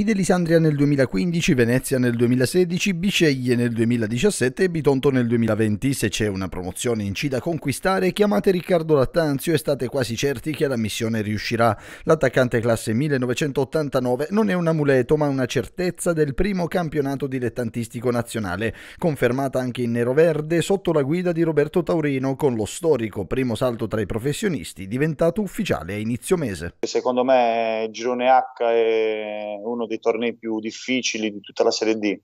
Fidelisandria nel 2015, Venezia nel 2016, Biceglie nel 2017 e Bitonto nel 2020. Se c'è una promozione in C da conquistare, chiamate Riccardo Lattanzio e state quasi certi che la missione riuscirà. L'attaccante classe 1989 non è un amuleto, ma una certezza del primo campionato dilettantistico nazionale, confermata anche in nero-verde sotto la guida di Roberto Taurino con lo storico primo salto tra i professionisti diventato ufficiale a inizio mese. Secondo me Girone H è uno dei tornei più difficili di tutta la Serie D,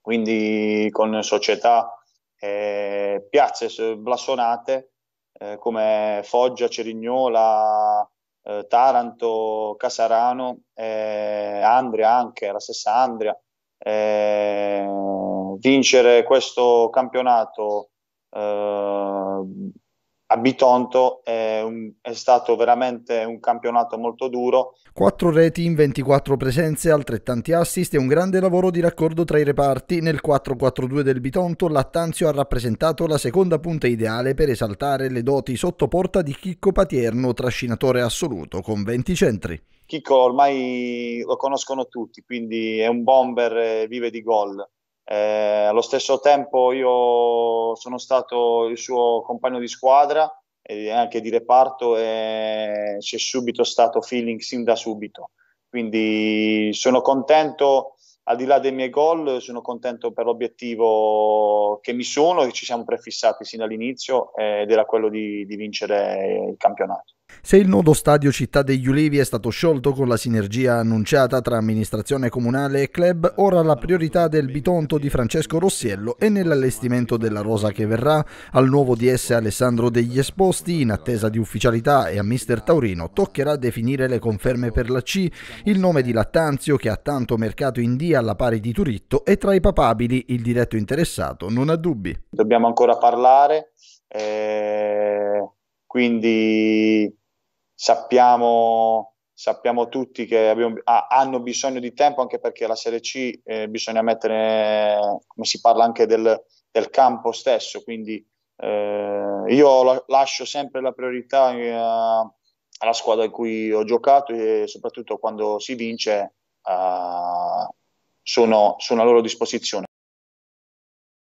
quindi con società, eh, piazze blasonate eh, come Foggia, Cerignola, eh, Taranto, Casarano, eh, Andria anche, la stessa Andria. Eh, vincere questo campionato a Bitonto è, un, è, stato veramente un campionato molto duro. Quattro reti in 24 presenze, altrettanti assist e un grande lavoro di raccordo tra i reparti. Nel 4-4-2 del Bitonto, Lattanzio ha rappresentato la seconda punta ideale per esaltare le doti sotto porta di Chicco Patierno, trascinatore assoluto con 20 centri. Chicco ormai lo conoscono tutti, quindi è un bomber, vive di gol. Eh, allo stesso tempo io sono stato il suo compagno di squadra e anche di reparto e c'è subito stato feeling sin da subito. Quindi sono contento, al di là dei miei gol, sono contento per l'obiettivo che mi sono e ci siamo prefissati sin dall'inizio eh, ed era quello di, di vincere il campionato. Se il nodo stadio Città degli Ulivi è stato sciolto con la sinergia annunciata tra amministrazione comunale e club, ora la priorità del bitonto di Francesco Rossiello è nell'allestimento della rosa che verrà al nuovo DS Alessandro degli Esposti in attesa di ufficialità e a mister Taurino toccherà definire le conferme per la C, il nome di Lattanzio che ha tanto mercato in D alla pari di Turitto è tra i papabili il diretto interessato non ha dubbi. Dobbiamo ancora parlare, eh, quindi sappiamo, sappiamo tutti che abbiamo, ah, hanno bisogno di tempo anche perché la Serie C eh, bisogna mettere, come si parla anche del, del campo stesso, quindi eh, io la, lascio sempre la priorità eh, alla squadra in cui ho giocato e soprattutto quando si vince eh, sono, sono a loro disposizione.